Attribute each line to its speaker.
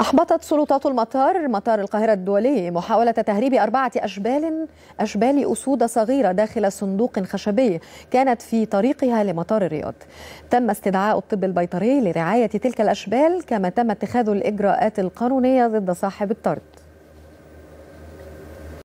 Speaker 1: أحبطت سلطات المطار مطار القاهرة الدولي محاولة تهريب أربعة أشبال أشبال أسود صغيرة داخل صندوق خشبي كانت في طريقها لمطار الرياض تم استدعاء الطب البيطري لرعاية تلك الأشبال كما تم اتخاذ الإجراءات القانونية ضد صاحب الطرد